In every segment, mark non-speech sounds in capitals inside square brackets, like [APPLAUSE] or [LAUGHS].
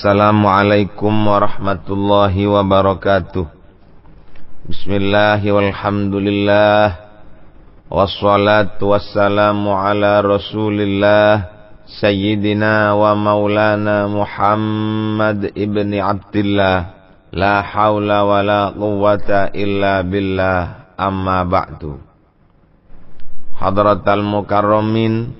Assalamualaikum warahmatullahi wabarakatuh Bismillahi walhamdulillah Wassalatu wassalamu ala rasulillah Sayyidina wa maulana Muhammad ibn Abdillah La hawla wa la quwata illa billah amma ba'du Hadratal mukarramin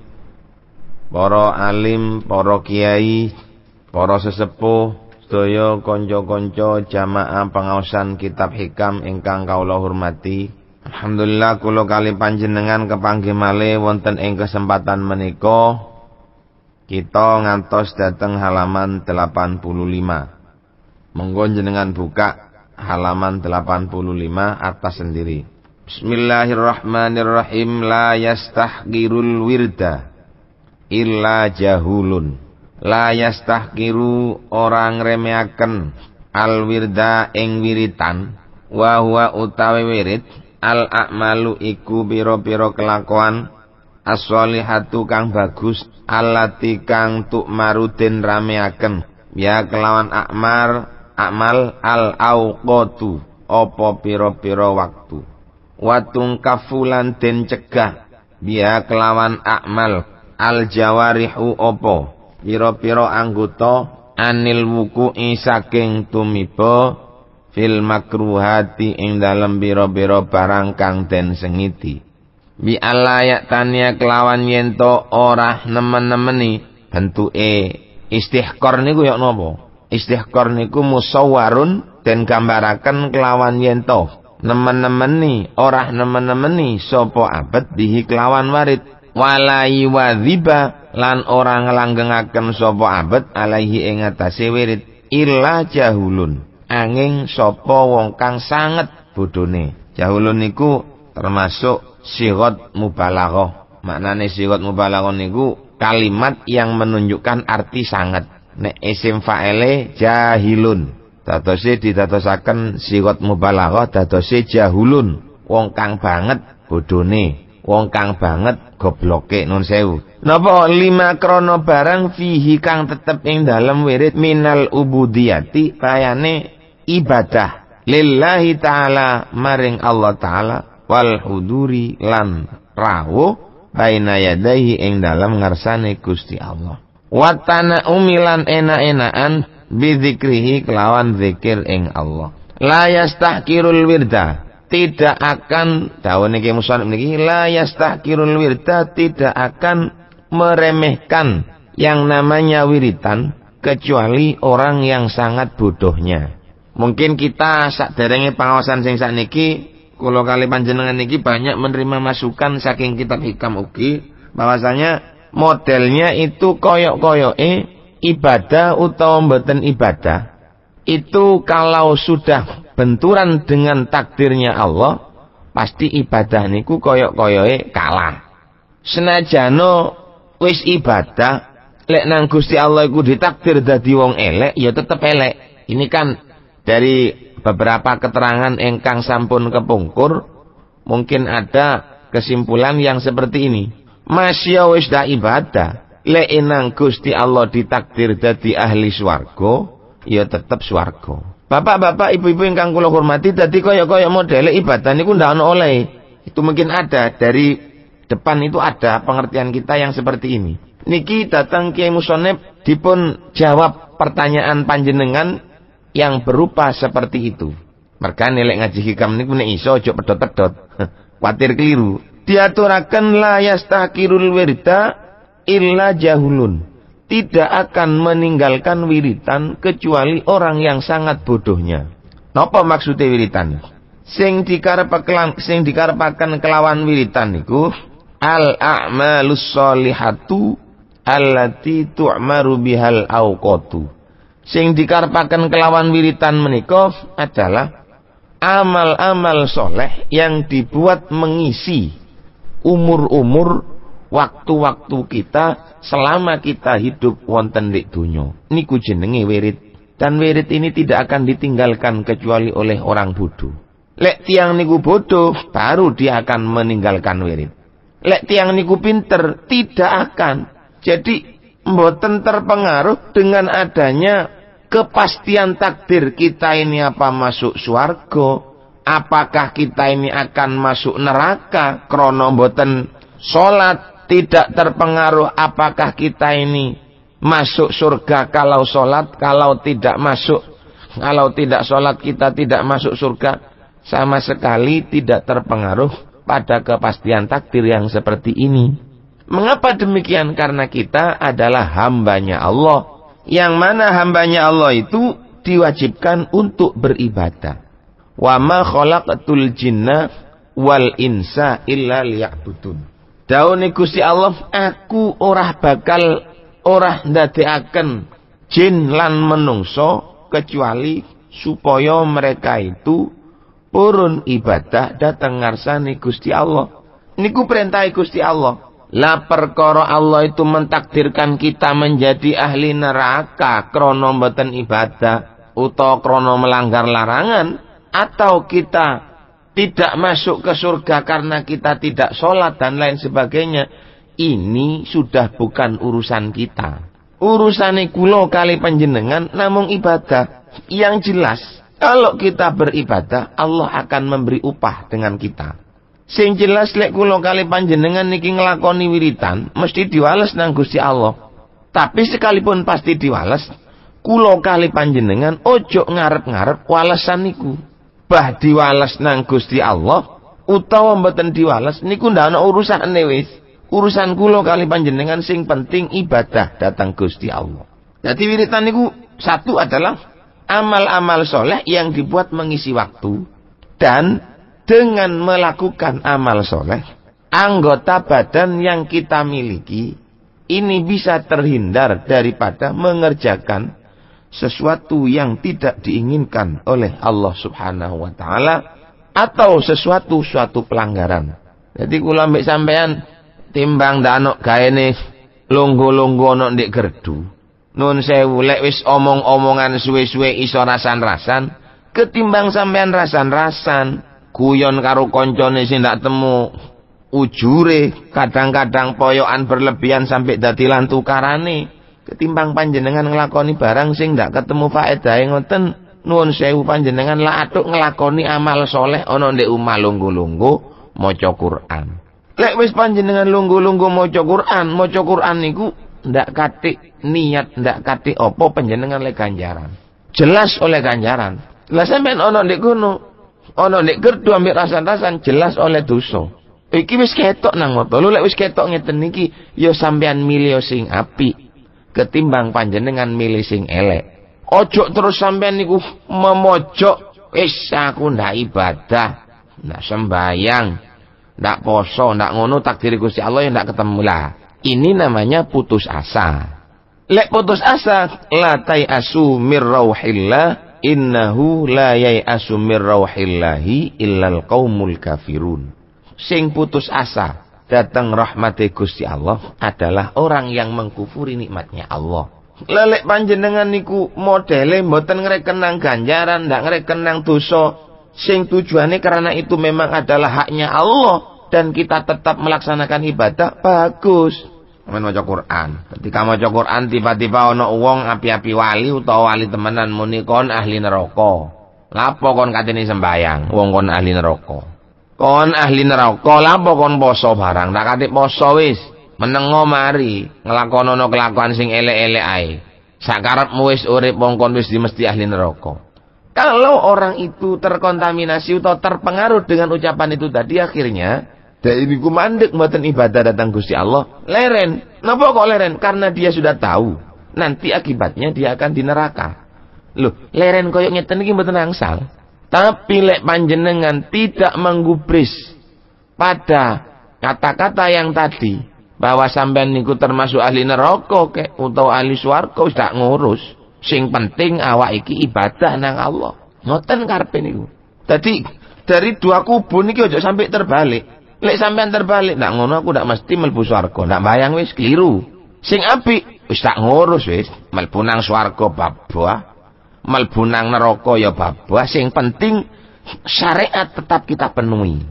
Para alim, para kiai para sesepuh sedaya konco-konco jamaah pengaosan kitab hikam ingkang kawula hormati Alhamdulillah kula kali panjenengan kepanggih malih wonten ing kesempatan menika kita ngantos dateng halaman 85 monggo jenengan buka halaman 85 atas sendiri Bismillahirrahmanirrahim la yastahqirul wirda illa jahulun la yastahkiru orang remeaken alwirda wirda ing wiritan wa utawi wirid al a'malu iku pira-pira kelakuan aswalihatu kang bagus alati kang tuk marudin rameaken ya kelawan akmar akmal al auqatu opo piro pira waktu watung kafulan den cegah ya kelawan akmal al jawarihu opo piro-piro anggota anil wuku saking tumiba fil makruhati ing dalem piro-piro barang kang den sengiti bi alayak tania kelawan yento ora nemen-nemeni e istihkor niku yok nopo istihkor niku musawwarun den gambarakan kelawan yento nemen-nemeni ora nemen-nemeni sopo abet bihi kelawan warit walai wadhibah lan ora ngelanggengaken sapa abet alaihi ing atase wirid illa jahulun angin sapa wong kang sanget bodhone jahulun niku termasuk sigot mubalaghah maknane sigot mubalaghah niku kalimat yang menunjukkan arti sangat nek isim faele jahilun dadose didatosaken sigot mubalaghah dadose jahulun wong kang banget bodhone wong kang banget gobloke nun sewu. Napa lima krono barang fihi kang tetep ing dalam wirid minal ubudiyati payane ibadah lillahi taala maring Allah taala wal huduri lan rawo baina yadaihi ing dalam ngarsane Gusti Allah. Watana umilan enak-enakan bidzikrihi kelawan zikir ing Allah. La yastahkirul wirda tidak akan daun niki musuhan niki la yastahkirul wirda tidak akan meremehkan yang namanya wiritan kecuali orang yang sangat bodohnya. Mungkin kita saderenge pengawasan sing niki kula kali panjenengan niki banyak menerima masukan saking kitab hikam ugi bahwasanya modelnya itu koyok-koyoke ibadah utawa mboten ibadah itu kalau sudah benturan dengan takdirnya Allah pasti ibadah niku koyok-koyoke kalah senajano wis ibadah lek nang Gusti Allah iku ditakdir dadi wong elek ya tetep elek ini kan dari beberapa keterangan engkang sampun kepungkur mungkin ada kesimpulan yang seperti ini masya wis da ibadah lek nang Gusti Allah ditakdir dadi ahli swarga ya tetap suargo. Bapak-bapak, ibu-ibu yang kang hormati, tadi koyok koyok model ibadah ini kundaan oleh. Itu mungkin ada dari depan itu ada pengertian kita yang seperti ini. Niki datang Kiai Musonep dipun jawab pertanyaan panjenengan yang berupa seperti itu. Mereka nilai ngaji hikam ini punya iso jok pedot-pedot. [LAUGHS] khawatir keliru. Diaturakan la kirul wirda illa jahulun tidak akan meninggalkan wiritan kecuali orang yang sangat bodohnya. Napa maksudnya wiritan? Sing dikarepakan sing dikarepakan kelawan wiritan niku al a'malus sholihatu allati tu'maru bihal auqatu. Sing dikarepakan kelawan wiritan menika adalah amal-amal soleh yang dibuat mengisi umur-umur waktu-waktu kita selama kita hidup wonten di dunia. Niku jenenge wirid. Dan wirid ini tidak akan ditinggalkan kecuali oleh orang bodoh. Lek tiang niku bodoh, baru dia akan meninggalkan wirid. Lek tiang niku pinter, tidak akan. Jadi, mboten terpengaruh dengan adanya kepastian takdir kita ini apa masuk suargo. Apakah kita ini akan masuk neraka krono mboten sholat tidak terpengaruh apakah kita ini masuk surga kalau sholat, kalau tidak masuk, kalau tidak sholat kita tidak masuk surga, sama sekali tidak terpengaruh pada kepastian takdir yang seperti ini. Mengapa demikian? Karena kita adalah hambanya Allah. Yang mana hambanya Allah itu diwajibkan untuk beribadah. Wa ma khalaqatul jinna wal insa illa liya'budun daune Gusti Allah aku ora bakal ora ndadekaken jin lan menungso kecuali supaya mereka itu purun ibadah datang ngarsane Gusti Allah niku perintah Gusti Allah La perkara Allah itu mentakdirkan kita menjadi ahli neraka krono mboten ibadah utawa krono melanggar larangan atau kita tidak masuk ke surga karena kita tidak sholat dan lain sebagainya, ini sudah bukan urusan kita. urusan kulo kali penjenengan namun ibadah. Yang jelas, kalau kita beribadah, Allah akan memberi upah dengan kita. Sing jelas lek kulo kali panjenengan niki ngelakoni wiritan, mesti diwales nang Gusti Allah. Tapi sekalipun pasti diwales, kulo kali panjenengan ojo ngarep-ngarep walesan niku bah diwales nang Gusti Allah utawa mboten diwales niku ndak ana urusane wis. Urusan kula kali panjenengan sing penting ibadah datang Gusti Allah. Jadi wiritan niku satu adalah amal-amal soleh yang dibuat mengisi waktu dan dengan melakukan amal soleh anggota badan yang kita miliki ini bisa terhindar daripada mengerjakan sesuatu yang tidak diinginkan oleh Allah Subhanahu wa taala atau sesuatu suatu pelanggaran. Jadi kula ambek sampean timbang danok gaene longgo-longgo ana ndek gerdu. Nun sewu lek wis omong-omongan suwe-suwe iso rasan-rasan, ketimbang sampean rasan-rasan, guyon karo koncone sing ndak temu, ujure kadang-kadang poyokan berlebihan sampai dadi lantukarane ketimbang panjenengan ngelakoni barang sing ndak ketemu faedah, ngoten nuwun sewu panjenengan la atuk ngelakoni amal soleh ana ndek omah lunggu, lungguh maca Quran lek wis panjenengan lungguh-lungguh maca Quran maca Quran niku ndak katik niat ndak katik opo panjenengan lek ganjaran jelas oleh ganjaran lah sampean ana ndek kono ana ndek gerdu ambek rasan-rasan jelas oleh dosa iki wis ketok nang mata lek wis ketok ngeten niki ya sampean milih sing apik ketimbang panjenengan milih sing elek. Ojo terus sampean niku memojok, wis aku ndak ibadah, ndak sembayang, ndak poso, ndak ngono takdir Gusti Allah yang ndak ketemu lah. Ini namanya putus asa. Lek putus asa, la tai asu mir rauhillah, innahu la yai asu mir rauhillahi illal qaumul kafirun. Sing putus asa, datang rahmati Gusti Allah adalah orang yang mengkufuri nikmatnya Allah. Lelek panjenengan niku modele mboten ngrekenang ganjaran, ndak ngrekenang dosa. Sing tujuannya karena itu memang adalah haknya Allah dan kita tetap melaksanakan ibadah bagus. Amin maca Quran. Ketika maca Quran tiba-tiba ono wong api-api wali utawa wali temenan kon ahli neraka. Lapo kon katene sembayang, wong kon ahli neraka. Kon ahli neraka lapo kon poso barang, tak kate poso wis. Menengo mari nglakonono kelakuan sing elek-elek ae. Sakarepmu wis urip mongkon wis mesti ahli neraka. Kalau orang itu terkontaminasi atau terpengaruh dengan ucapan itu tadi akhirnya dari ini mandek mboten ibadah datang Gusti Allah, leren. Napa kok leren? Karena dia sudah tahu nanti akibatnya dia akan di neraka. Loh, leren koyok ngeten iki mboten angsal. Tapi lek panjenengan tidak menggubris pada kata-kata yang tadi bahwa sampean niku termasuk ahli neraka kek utawa ahli swarga wis tak ngurus. Sing penting awak iki ibadah nang Allah. Ngoten karepe niku. Dadi dari dua kubu niki ojo sampai terbalik. Lek sampean terbalik nak ngono aku ndak mesti mlebu swarga. Ndak bayang wis keliru. Sing api wis tak ngurus wis mlebu nang swarga babah melbunang neroko ya babah sing penting syariat tetap kita penuhi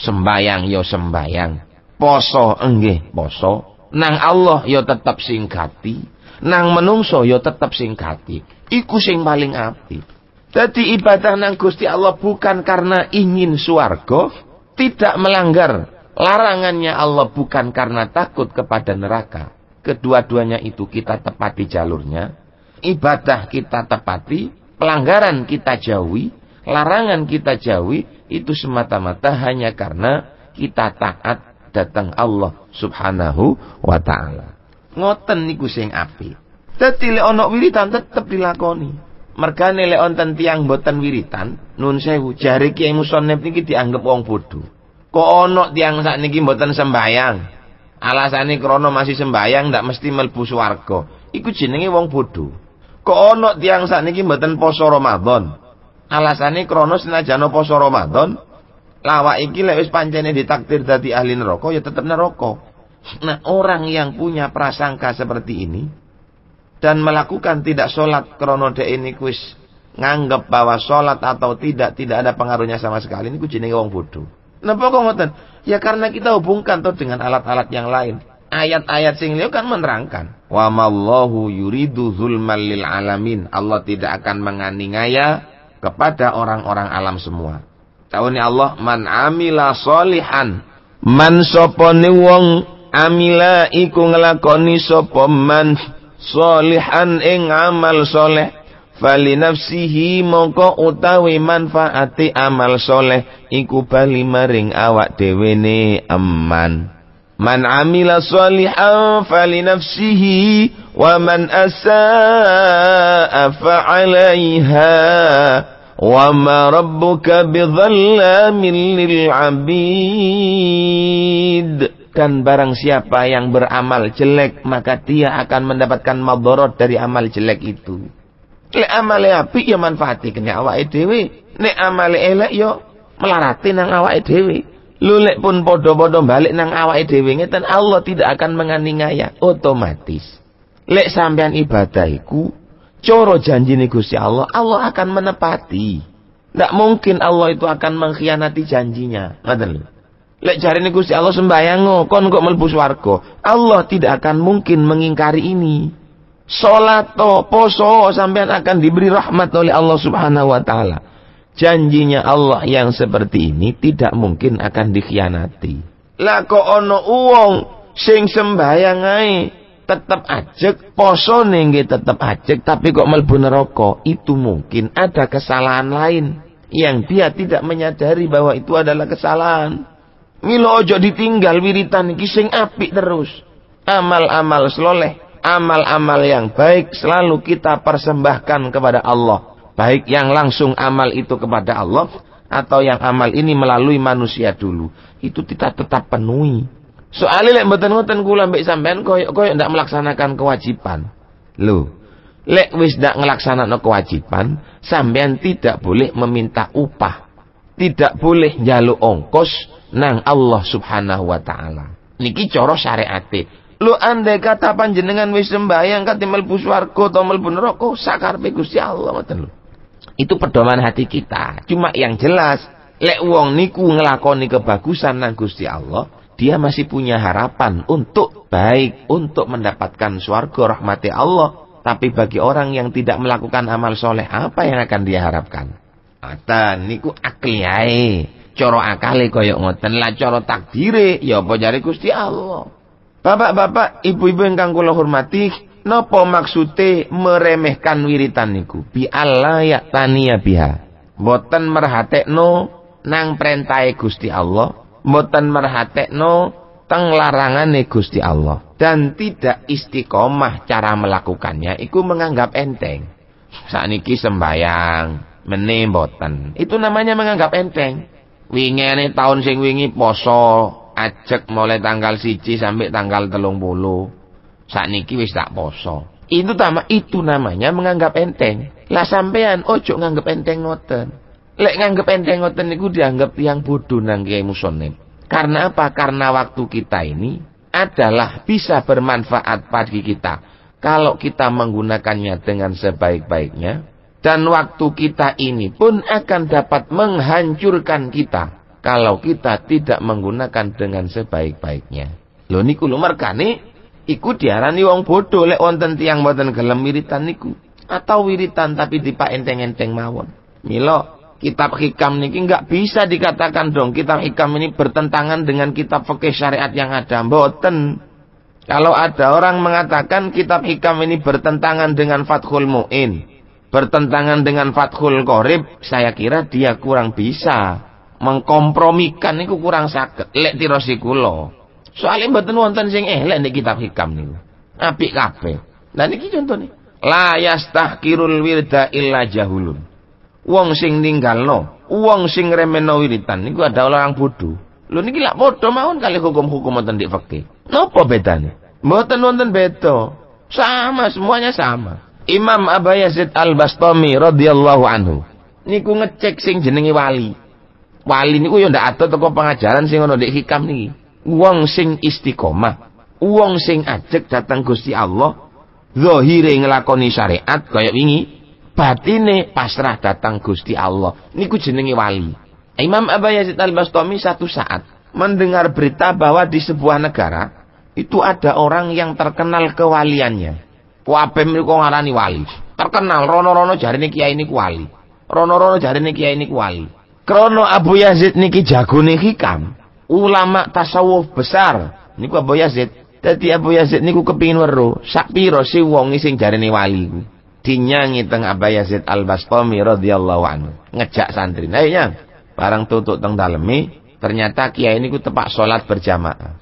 sembayang yo ya sembayang poso enggih poso nang Allah yo ya tetap singkati nang menungso yo ya tetap singkati iku sing paling api jadi ibadah nang Gusti Allah bukan karena ingin suargo tidak melanggar larangannya Allah bukan karena takut kepada neraka kedua-duanya itu kita tepat di jalurnya ibadah kita tepati, pelanggaran kita jauhi, larangan kita jauhi, itu semata-mata hanya karena kita taat datang Allah Subhanahu wa taala. Ngoten niku sing api. Dadi lek ana wiritan tetep dilakoni. Mergane lek wonten tiyang boten wiritan, nun sewu jare Kiai Musonep niki dianggep wong bodho. Kok ana tiyang sakniki botan sembayang? Alasane krana masih sembayang ndak mesti mlebu swarga. Iku jenenge wong bodho. Kok ono tiang ini mboten poso Ramadan. Alasannya krana najano poso Ramadan, lawak iki lek wis pancene ditakdir dadi ahli neraka ya tetep neraka. Nah, orang yang punya prasangka seperti ini dan melakukan tidak sholat krono de ini kuis nganggep bahwa sholat atau tidak tidak ada pengaruhnya sama sekali ini jenenge wong bodoh. Napa kok ngoten? Ya karena kita hubungkan tuh dengan alat-alat yang lain ayat-ayat sing liyo kan menerangkan wa mallahu yuridu zulmal lil alamin Allah tidak akan menganiaya kepada orang-orang alam semua tahu Allah man amila solihan man sopone wong amila iku ngelakoni sapa man solihan ing amal soleh Fali nafsihi mongko utawi manfaati amal soleh iku bali maring awak dewene ne Man amila salihan fali nafsihi wa man asa'a fa'alaiha wa ma rabbuka bidhallamin lil'abid. dan barang siapa yang beramal jelek maka dia akan mendapatkan madorot dari amal jelek itu le amal api ya manfaati kene awake dhewe nek amale elek yo ya melarati nang awake dhewe Lulek pun podo-podo balik nang awak dhewe ngetan Allah tidak akan menganiaya otomatis. Lek sampean ibadahiku, coro janji negosi Allah, Allah akan menepati. Tidak mungkin Allah itu akan mengkhianati janjinya. Ngetan Lek cari negosi Allah sembayang oh, kon kok melbus swarga. Allah tidak akan mungkin mengingkari ini. Solat to poso sampean akan diberi rahmat oleh Allah Subhanahu wa taala. Janjinya Allah yang seperti ini tidak mungkin akan dikhianati. Lah kok ono uang, sing sembahyang ae tetep ajek poso ning tetep ajek tapi kok melbu neraka itu mungkin ada kesalahan lain yang dia tidak menyadari bahwa itu adalah kesalahan. Milo ojo ditinggal wiritan iki sing apik terus. Amal-amal soleh, amal-amal yang baik selalu kita persembahkan kepada Allah Baik yang langsung amal itu kepada Allah atau yang amal ini melalui manusia dulu, itu kita tetap penuhi. Soalnya lek mboten ngoten kula mbek sampean koyo koyo ndak melaksanakan kewajiban. Lho, lek wis ndak ngelaksanakan kewajiban, sampean tidak boleh meminta upah. Tidak boleh njaluk ongkos nang Allah Subhanahu wa taala. Niki cara syariat, Lu andai kata panjenengan wis sembahyang kate mlebu swarga utawa mlebu neraka sakarepe Gusti Allah ngoten lho itu pedoman hati kita. Cuma yang jelas, lek wong niku ngelakoni kebagusan nang Gusti Allah, dia masih punya harapan untuk baik, untuk mendapatkan swarga rahmati Allah. Tapi bagi orang yang tidak melakukan amal soleh, apa yang akan dia harapkan? Ata niku akliyai, coro akali koyok ngoten lah coro takdire, ya apa jari Gusti Allah. Bapak-bapak, ibu-ibu yang kangkulah hormatik. hormati, Napa maksute meremehkan wiritan niku? Bi Allah ya tania ya biha. Boten merhatekno nang perintahe Gusti Allah, boten merhatekno teng larangane Gusti Allah dan tidak istiqomah cara melakukannya iku menganggap enteng. Sakniki sembayang, mene boten. Itu namanya menganggap enteng. Wingene tahun sing wingi poso ajek mulai tanggal siji sampai tanggal telung puluh saat niki wis tak poso. Itu tama itu namanya menganggap enteng. Lah sampean ojo nganggep enteng ngoten. Lek nganggep enteng ngoten niku dianggap yang bodoh nang Kiai Musonim. Karena apa? Karena waktu kita ini adalah bisa bermanfaat bagi kita kalau kita menggunakannya dengan sebaik-baiknya dan waktu kita ini pun akan dapat menghancurkan kita kalau kita tidak menggunakan dengan sebaik-baiknya. ini niku nih? iku diarani wong bodoh lek wonten tiang wonten gelem wiritan niku atau wiritan tapi dipak enteng-enteng mawon milo kitab hikam niki nggak bisa dikatakan dong kitab hikam ini bertentangan dengan kitab fikih syariat yang ada mboten kalau ada orang mengatakan kitab hikam ini bertentangan dengan Fathul Mu'in bertentangan dengan Fathul Qorib saya kira dia kurang bisa mengkompromikan niku kurang sakit lek tirosikulo Soale mboten wonten sing elek nek kitab hikam niku. Apik kabeh. Lah niki contone. La yastahkirul wirda illa jahulun. uang sing ninggalno, uang sing remeno wiritan niku ada orang bodoh. Lho niki lak padha mawon kali hukum-hukum wonten di fikih. Napa bedane? Mboten wonten beda. Sama semuanya sama. Imam Abu Yazid Al-Bastami radhiyallahu anhu niku ngecek sing jenengi wali. Wali niku yo ndak atuh teko pengajaran sing ngono ndek hikam niki wong sing istiqomah, wong sing ajek datang Gusti Allah, zahire nglakoni syariat kaya wingi, batine pasrah datang Gusti Allah. Niku jenenge wali. Imam Abu Yazid Al-Bastami satu saat mendengar berita bahwa di sebuah negara itu ada orang yang terkenal kewaliannya. Kuabe mriku ngarani wali. Terkenal rono-rono jarine kiai niku wali. Rono-rono jarine kiai niku wali. Krono Abu Yazid niki jagone hikam, ulama tasawuf besar niku Abu Yazid dadi Abu Yazid niku kepingin weruh sak pira si wong sing jarene wali dinyangi teng Abu Yazid Al-Bastami radhiyallahu anhu ngejak santri ayo nyang barang tutuk teng dalemi ternyata kiai ku tepak salat berjamaah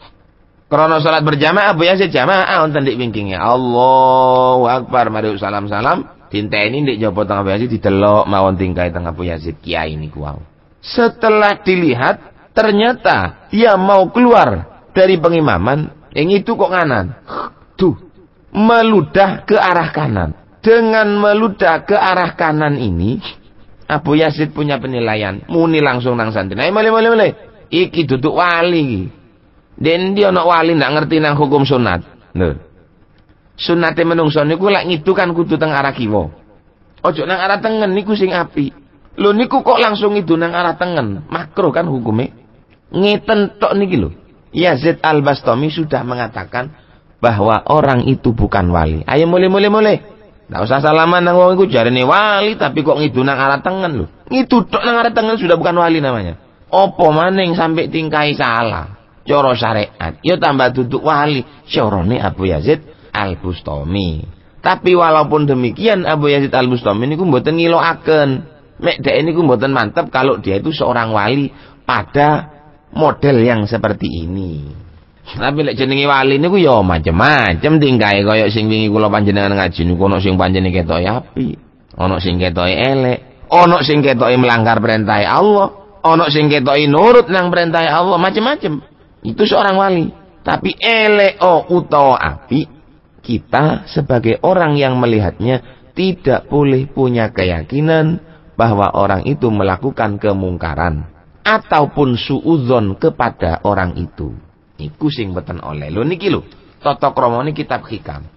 Krono salat berjamaah Abu Yazid jamaah wonten ndik wingkinge Allahu Akbar mari salam-salam dinteni ndik jopo teng Abu Yazid didelok mawon tingkae teng Abu Yazid kiai niku wau setelah dilihat Ternyata dia mau keluar dari pengimaman, yang itu kok kanan. Tuh, meludah ke arah kanan. Dengan meludah ke arah kanan ini, Abu Yazid punya penilaian. Muni langsung nang santri. Nah, mulai, mulai, mulai. Iki duduk wali. Dan dia nak wali nak ngerti nang hukum sunat. Sunat yang menungso niku lek ngitu kan kudu teng arah kiwo Ojo nang arah tengen niku sing api. Lo niku kok langsung ngidu nang arah tengen? Makro kan hukumnya ngeten tok niki lho. Yazid Al-Bastami sudah mengatakan bahwa orang itu bukan wali. Ayo mulai mulai mulai. Nggak usah salaman nang wong iku jarene wali tapi kok ngidu nang arah tengen lho. Ngidu tok nang arah tengen sudah bukan wali namanya. Apa maning sampai tingkai salah. Coro syariat. Ya tambah duduk wali. Syarone Abu Yazid Al-Bustami. Tapi walaupun demikian Abu Yazid Al-Bustami niku mboten ngilokaken. Mek dek niku mboten mantep kalau dia itu seorang wali pada model yang seperti ini. Tapi lek jenenge wali niku ya macam-macam tingkae kaya sing wingi kula panjenengan ngaji niku ana sing panjenengan ketoke api, ana sing ketoke elek, ana sing ketoke melanggar perintah Allah, ana sing ketoke nurut nang perintah Allah, macam-macam. Itu seorang wali. Tapi elek o utawa api, kita sebagai orang yang melihatnya tidak boleh punya keyakinan bahwa orang itu melakukan kemungkaran ataupun suudzon kepada orang itu. Iku sing beten oleh. Lho niki lho, tata ini kitab hikam.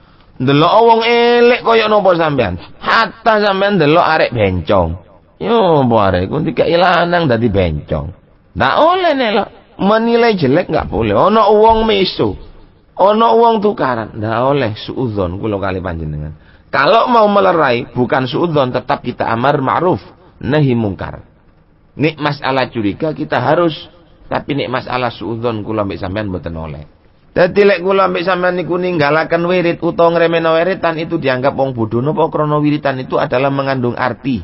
Delok oh, wong elek kaya nopo sampean? Hatta sampean delok arek bencong. Yo apa arek ku tiga ilanang dadi bencong. Ndak oleh nelok. Menilai jelek nggak boleh. Ono wong mesu. Ono uang tukaran. Ndak oleh suudzon kula kali panjenengan. Kalau mau melerai bukan suudzon tetap kita amar ma'ruf nahi mungkar. Nik masalah curiga kita harus tapi nik masalah suudon kula mbek sampean mboten oleh. Dadi lek kula mbek sampean niku ninggalaken wirid utawa ngremeno wiritan itu dianggap wong bodho napa krana wiritan itu adalah mengandung arti,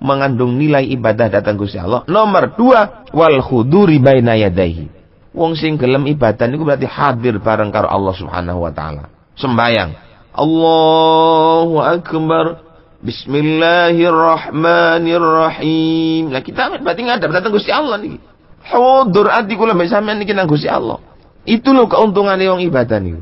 mengandung nilai ibadah datang Gusti Allah. Nomor dua, wal khuduri baina yadaihi. Wong sing gelem ibadah niku berarti hadir bareng karo Allah Subhanahu wa taala. Sembayang. Allahu akbar. Bismillahirrahmanirrahim. Nah kita berarti ngadap datang Gusti Allah nih. Hudur ati kula sampean niki nang Gusti Allah. Itu loh keuntungan yang ibadah nih.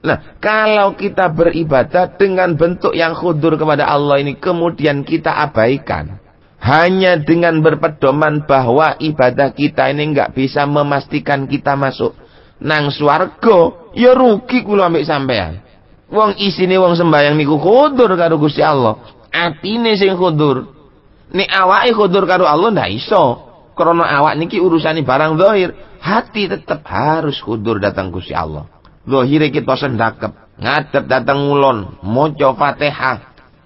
Nah, kalau kita beribadah dengan bentuk yang khudur kepada Allah ini kemudian kita abaikan. Hanya dengan berpedoman bahwa ibadah kita ini enggak bisa memastikan kita masuk nang swarga, ya rugi kula ambek sampean. Wong isine wong sembayang niku kudur karo Gusti Allah. Atine sing kudur. awak awake kudur karo Allah ndak iso. krono awak niki ni barang zahir, hati tetap harus kudur datang Gusti Allah. Zahire kita sendakep, ngadep datang ngulon, maca Fatihah,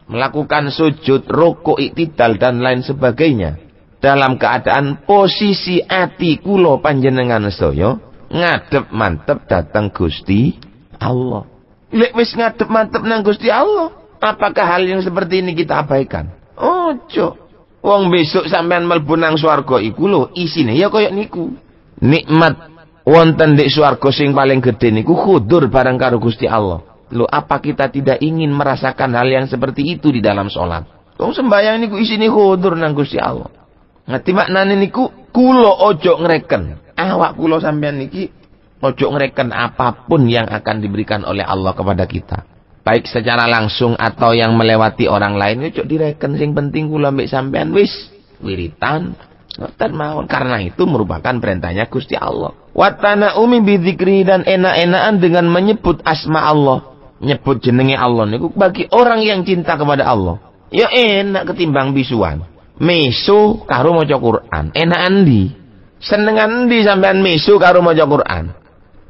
melakukan sujud, rukuk, iktidal dan lain sebagainya. Dalam keadaan posisi ati kulo panjenengan sedaya ngadep mantep datang Gusti Allah. Lek wis ngadep mantep nang Gusti Allah. Apakah hal yang seperti ini kita abaikan? Ojo. Wong besok sampean mlebu nang swarga iku lho, isine ya koyok niku. Nikmat wonten di swarga sing paling gede niku khudur bareng karo Gusti Allah. Lho apa kita tidak ingin merasakan hal yang seperti itu di dalam sholat? Wong sembahyang niku isine khudur nang Gusti Allah. Ngerti maknane niku kula ojo ngreken. Awak kula sampean niki ojo ngereken apapun yang akan diberikan oleh Allah kepada kita baik secara langsung atau yang melewati orang lain ojo direken sing penting kula ambik sampean wis wiritan ngoten mawon karena itu merupakan perintahnya Gusti Allah watana umi bidikri dan enak-enakan dengan menyebut asma Allah nyebut jenenge Allah niku bagi orang yang cinta kepada Allah ya enak ketimbang bisuan mesu karo maca Quran enak andi senengan di sampean mesu karo maca Quran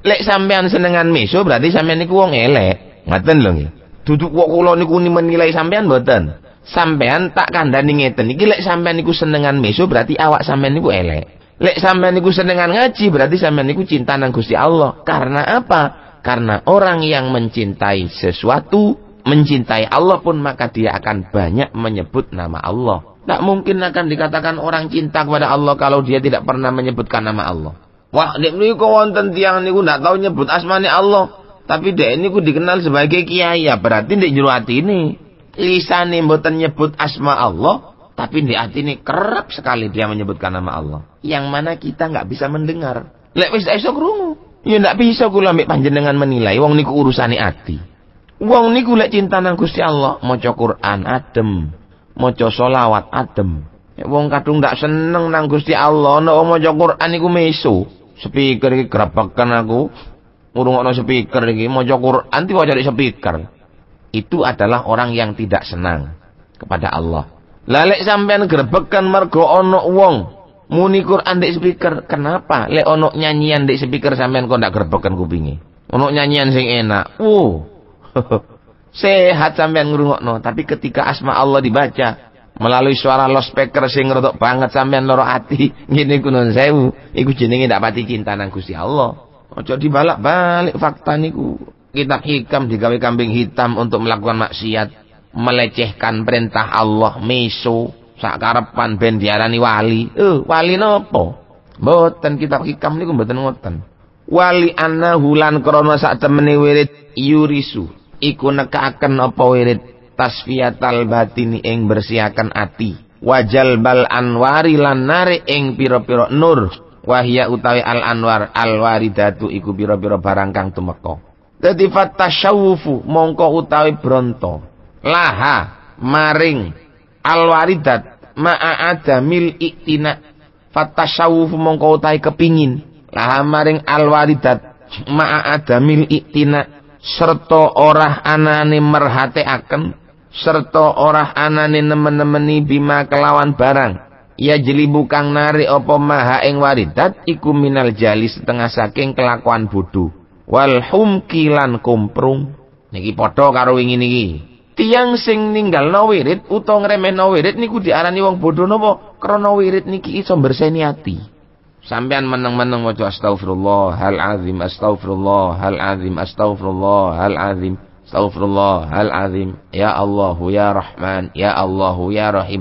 lek sampean senengan meso berarti sampean niku wong elek ngaten lho nggih duduk kok kula niku menilai sampean mboten sampean tak kandhani ngeten iki lek sampean niku senengan meso berarti awak sampean niku elek lek sampean niku senengan ngaji berarti sampean niku cinta nang Gusti Allah karena apa karena orang yang mencintai sesuatu mencintai Allah pun maka dia akan banyak menyebut nama Allah. Tak mungkin akan dikatakan orang cinta kepada Allah kalau dia tidak pernah menyebutkan nama Allah. Wah, nek niku wonten tiang niku ndak tahu nyebut asmane Allah, tapi dek niku dikenal sebagai kiai ya berarti ndek jero atine lisane mboten nyebut asma Allah, tapi di hati ini kerap sekali dia menyebutkan nama Allah. Yang mana kita nggak bisa mendengar. Lek wis iso Ya ndak bisa kula ambek panjenengan menilai wong niku urusane ati. Wong niku lek cinta nang Gusti Allah, maca Quran adem, maca solawat adem. Wong kadung ndak seneng nang Gusti Allah, nek mau maca Quran niku mesu speaker iki grebekan aku. urung Ngurungokno speaker iki maca Quran tiwa cari speaker. Itu adalah orang yang tidak senang kepada Allah. Lalek sampean grebekan mergo ono wong muni Quran di speaker. Kenapa? Le ono nyanyian di speaker sampean kok ndak grebekan kupinge. Ono nyanyian sing enak. uh, [LAUGHS] Sehat sampean ngrungokno, tapi ketika asma Allah dibaca, melalui suara speaker sing rodok banget sampean loro ati ngene ku nun sewu iku jenenge ndak pati cinta nang Gusti Allah aja dibalak-balik fakta niku kitab hikam digawe kambing hitam untuk melakukan maksiat melecehkan perintah Allah meso karepan ben diarani wali eh wali nopo mboten kitab hikam niku mboten ngoten wali annahu hulan krana sak temene wirid yurisu iku nekaken apa wirid tasfiyatal batini ing bersihaken ati wajal bal anwari lan nare ing pira-pira nur wahya utawi al anwar al waridatu iku pira-pira barang kang tumeka dadi fatasyawufu mongko utawi bronto laha maring al waridat ma'a adamil iktina fatasyawufu mongko utawi kepingin laha maring al waridat ma'a adamil iktina serta orah anane merhate akan serta orang anane nemen-nemeni bima kelawan barang ya jeli bukang nari apa maha ing waridat iku minal jali setengah saking kelakuan bodho wal hum kilan kumprung niki padha karo wingi niki tiang sing no wirid utawa ngremehno wirid niku diarani wong bodho napa krana wirid niki iso berseni ati sampean meneng-meneng waca astagfirullah hal azim astagfirullah hal azim astagfirullah hal azim, astagfirullah, hal azim. Astagfirullah, hal azim. Ya Allah, ya Rahman, ya Allah, ya Rahim.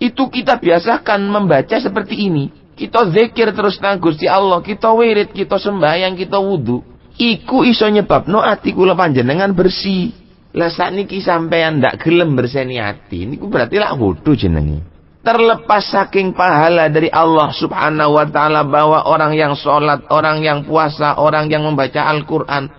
Itu kita biasakan membaca seperti ini. Kita zikir terus nang Gusti Allah, kita wirid, kita sembahyang, kita wudu Iku iso nyebabno ati kula panjenengan bersih. Lah sakniki sampean ndak gelem berseni ati, niku berarti lak wudu jenenge. Terlepas saking pahala dari Allah subhanahu wa ta'ala bahwa orang yang sholat, orang yang puasa, orang yang membaca Al-Quran,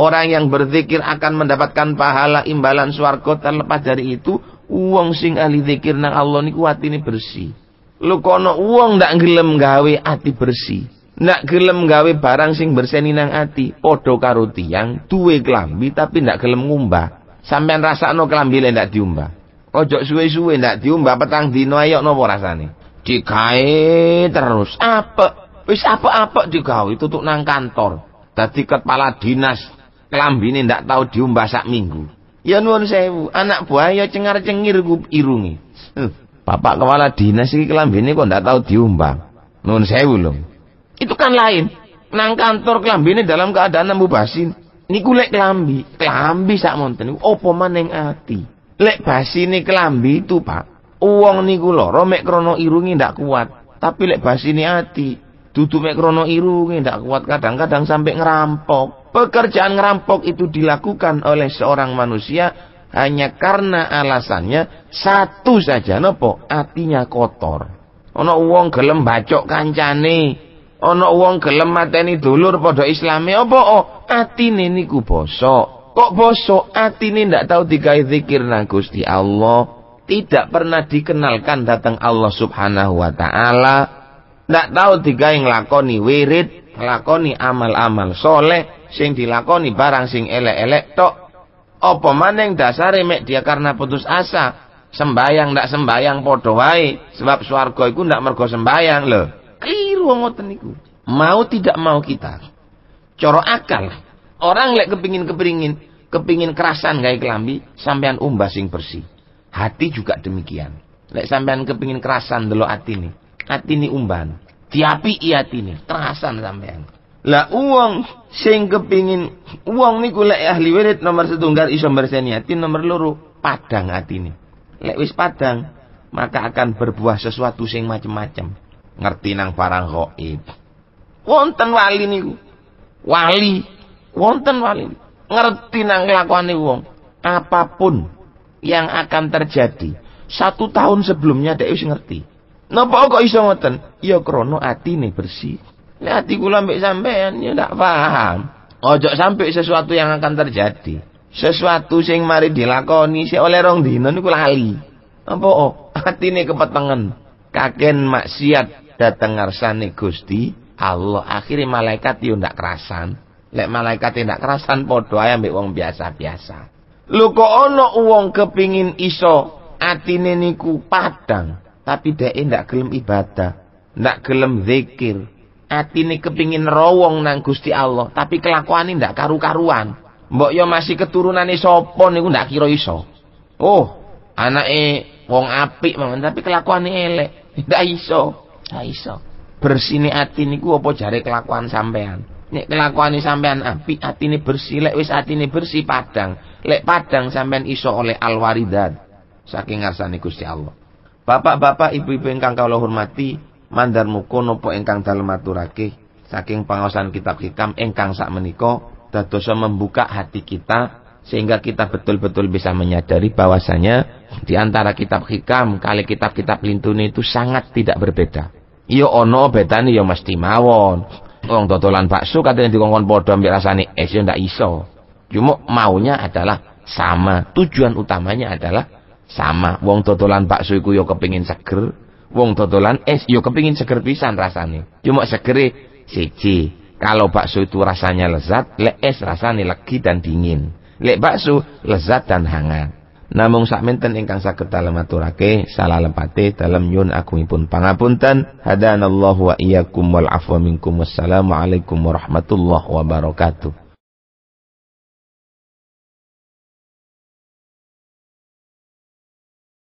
Orang yang berzikir akan mendapatkan pahala imbalan suarga terlepas dari itu uang sing ahli zikir nang Allah kuat ini bersih. Lu kono uang ndak gelem gawe ati bersih. Nak gelem gawe barang sing berseni nang ati, Podo karo tiang, duwe kelambi tapi ndak gelem ngumbah. rasa no kelambi le ndak diumbah. Ojok suwe-suwe ndak diumbah petang dina ayo napa rasane. Dikai terus apa? Wis apa-apa digawe tutuk nang kantor. Tadi kepala dinas, Kelambi ini ndak tahu diumbah sak minggu. Ya nuwun sewu, anak buah ya cengar-cengir ku irungi. bapak kepala dinas iki kelambine kok ndak tahu diumbah. Nuwun sewu loh. Itu kan lain. Nang kantor ini dalam keadaan basin. Niku lek kelambi, kelambi sak monten niku apa maneng ati. Lek basine kelambi itu, Pak. Uang niku gula. mek krana irungi ndak kuat. Tapi lek basine ati, dudu mek krana irungi ndak kuat kadang-kadang sampai ngerampok pekerjaan ngerampok itu dilakukan oleh seorang manusia hanya karena alasannya satu saja nopo atinya kotor Ono uang gelem bacok kancane Ono uang gelem mateni dulur pada islame apa oh, atine niku bosok kok bosok atine ndak tahu dikait zikir nang Gusti Allah tidak pernah dikenalkan datang Allah Subhanahu wa taala ndak tahu dikait lakoni wirid nglakoni amal-amal soleh sing dilakoni barang sing elek-elek tok opo maneng dasare mek dia karena putus asa sembayang ndak sembayang padha wae sebab swarga iku ndak mergo sembayang lho keliru ngoten niku mau tidak mau kita coro akal orang lek kepingin kepingin kepingin kerasan gaya kelambi sampean umbah sing bersih hati juga demikian lek sampean kepingin kerasan delok hati ini umban diapi iat ini terasan sampean lah uang sing kepingin uang nih gula ahli wirid nomor setunggal iso berseni nomor loro padang hati lek wis padang maka akan berbuah sesuatu sing macam-macam, ngerti nang barang gaib wonten wali nih, wali wonten wali ngerti nang kelakuane uang, apapun yang akan terjadi satu tahun sebelumnya dia wis ngerti Napa kok iso ngoten? Ya krana atine bersih. Nek ati kula mbek sampean ya ndak paham. Ojo sampai sesuatu yang akan terjadi. Sesuatu sing mari dilakoni sik oleh rong dino niku lali. Napa? oh, atine kepetengen. Kaken maksiat dateng ngarsane Gusti Allah. Akhirnya malaikat yo ndak kerasan. Lek malaikat tidak e kerasan padha ae mbek wong biasa-biasa. Lho kok ana wong kepingin iso atine niku padang. Tapi dia tidak gelem ibadah, ndak gelem zikir. ini kepingin rowong nang Gusti Allah, tapi kelakuan ini tidak karu-karuan. Mbok yo masih keturunan ini sapa niku tidak kira iso. Oh, e, wong api, mawon tapi kelakuan ini elek, tidak [LAUGHS] iso. tidak iso. Bersih ini ati ini, apa Jari kelakuan sampean? Nek ini sampean api, ini bersih, lek wis ini bersih padang. Lek padang sampean iso oleh alwaridat saking ngarsani Gusti Allah. Bapak-bapak, ibu-ibu yang ingkang kawula hormati, mandar muka yang ingkang dalem aturake saking pengawasan kitab hikam ingkang sakmenika dadosa membuka hati kita sehingga kita betul-betul bisa menyadari bahwasanya di antara kitab hikam kali kitab-kitab lintune itu sangat tidak berbeda. Iya ono betani ya mesti mawon. Wong dodolan bakso katanya dikongkon padha ambil rasane es ya ndak iso. Cuma maunya adalah sama. Tujuan utamanya adalah sama, wong totolan bakso iku yo ya kepingin seger, wong totolan es yo ya kepingin seger pisan rasane. Cuma seger siji. Kalau bakso itu rasanya lezat, le es rasane legi dan dingin. Lek bakso lezat dan hangat. Namung menten ingkang saged dalem aturake salah salalempate dalem nyun agungipun pangapunten. Hadanallahu wa iyyakum wal afwa minkum. alaikum warahmatullahi wabarakatuh.